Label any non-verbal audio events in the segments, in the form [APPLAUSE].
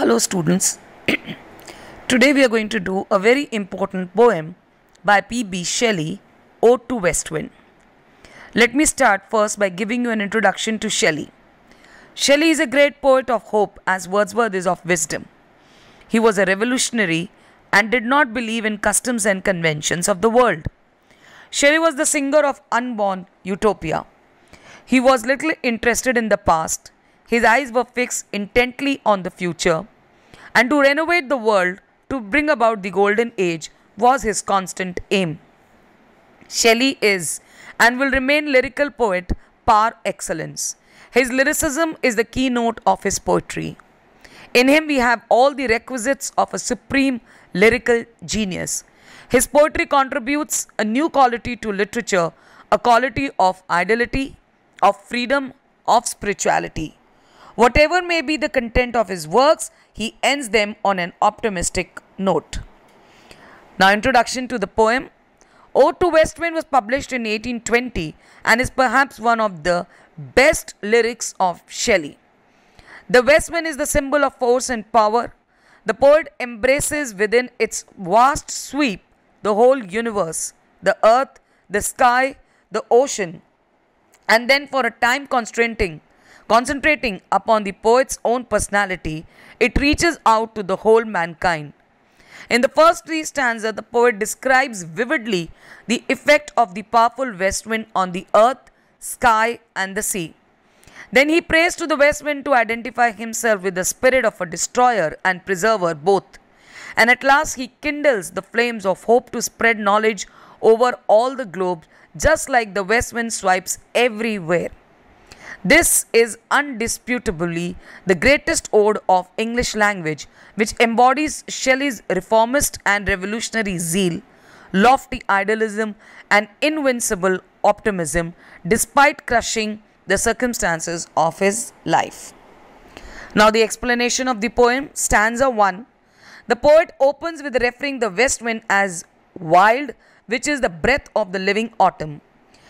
Hello students. [CLEARS THROAT] Today we are going to do a very important poem by P.B. Shelley, Ode to West Wind. Let me start first by giving you an introduction to Shelley. Shelley is a great poet of hope as Wordsworth is of wisdom. He was a revolutionary and did not believe in customs and conventions of the world. Shelley was the singer of unborn utopia. He was little interested in the past his eyes were fixed intently on the future, and to renovate the world, to bring about the golden age, was his constant aim. Shelley is and will remain lyrical poet par excellence. His lyricism is the keynote of his poetry. In him, we have all the requisites of a supreme lyrical genius. His poetry contributes a new quality to literature, a quality of ideality, of freedom, of spirituality. Whatever may be the content of his works, he ends them on an optimistic note. Now, introduction to the poem. Ode to West Wind" was published in 1820 and is perhaps one of the best lyrics of Shelley. The West Wind is the symbol of force and power. The poet embraces within its vast sweep the whole universe, the earth, the sky, the ocean, and then for a time constraining Concentrating upon the poet's own personality, it reaches out to the whole mankind. In the first three stanzas, the poet describes vividly the effect of the powerful west wind on the earth, sky, and the sea. Then he prays to the west wind to identify himself with the spirit of a destroyer and preserver both. And at last, he kindles the flames of hope to spread knowledge over all the globe, just like the west wind swipes everywhere. This is undisputably the greatest ode of English language, which embodies Shelley's reformist and revolutionary zeal, lofty idealism, and invincible optimism, despite crushing the circumstances of his life. Now, the explanation of the poem, stanza 1. The poet opens with referring the west wind as wild, which is the breath of the living autumn.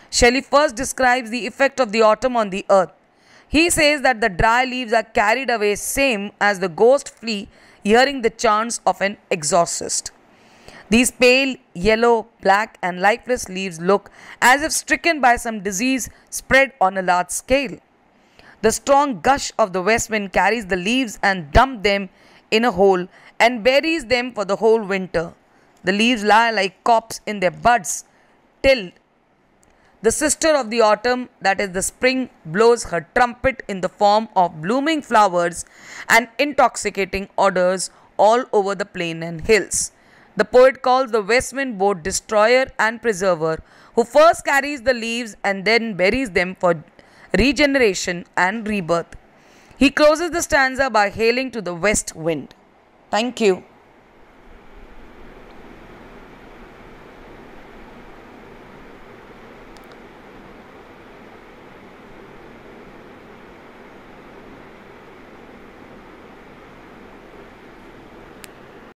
Shelley first describes the effect of the autumn on the earth. He says that the dry leaves are carried away same as the ghost flea hearing the chants of an exorcist. These pale, yellow, black and lifeless leaves look as if stricken by some disease spread on a large scale. The strong gush of the west wind carries the leaves and dumps them in a hole and buries them for the whole winter. The leaves lie like cops in their buds till the sister of the autumn, that is the spring, blows her trumpet in the form of blooming flowers and intoxicating odors all over the plain and hills. The poet calls the west wind both destroyer and preserver, who first carries the leaves and then buries them for regeneration and rebirth. He closes the stanza by hailing to the west wind. Thank you.